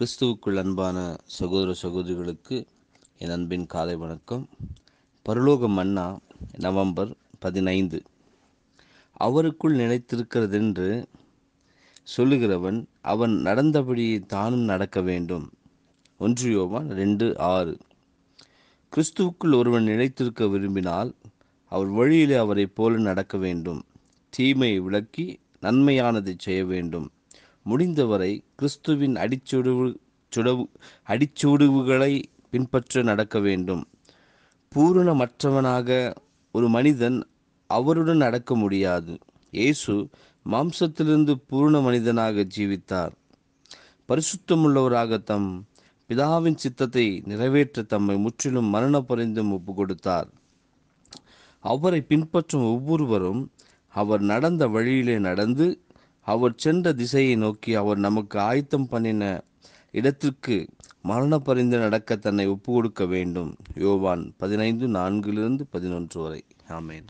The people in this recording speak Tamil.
கிறிஸ்துவுக்குள் அன்பான சகோதர சகோதரிகளுக்கு என் அன்பின் காலை வணக்கம் பரலோக மன்னா நவம்பர் பதினைந்து அவருக்குள் நினைத்திருக்கிறதென்று சொல்லுகிறவன் அவன் நடந்தபடி தானும் நடக்க வேண்டும் ஒன்று யோவான் ரெண்டு ஆறு கிறிஸ்துவுக்குள் ஒருவன் நினைத்திருக்க விரும்பினால் அவர் வழியிலே அவரை போல நடக்க வேண்டும் தீமையை விளக்கி நன்மையானதை செய்ய வேண்டும் முடிந்தவரை கிறிஸ்துவின் அடிச்சுடுவு சுடவு அடிச்சூடுவுகளை பின்பற்ற நடக்க வேண்டும் பூரணமற்றவனாக ஒரு மனிதன் அவருடன் நடக்க முடியாது இயேசு மாம்சத்திலிருந்து பூர்ண மனிதனாக ஜீவித்தார் பரிசுத்தமுள்ளவராக தம் பிதாவின் சித்தத்தை நிறைவேற்ற தம்மை முற்றிலும் மரண பரிந்தும் ஒப்பு கொடுத்தார் அவரை பின்பற்றும் ஒவ்வொருவரும் அவர் நடந்த வழியிலே நடந்து அவர் சென்ற திசையை நோக்கி அவர் நமக்கு ஆயத்தம் பண்ணின இடத்திற்கு மரண பரிந்து நடக்க தன்னை ஒப்பு கொடுக்க வேண்டும் யோவான் பதினைந்து நான்கிலிருந்து பதினொன்று வரை ஆமேன்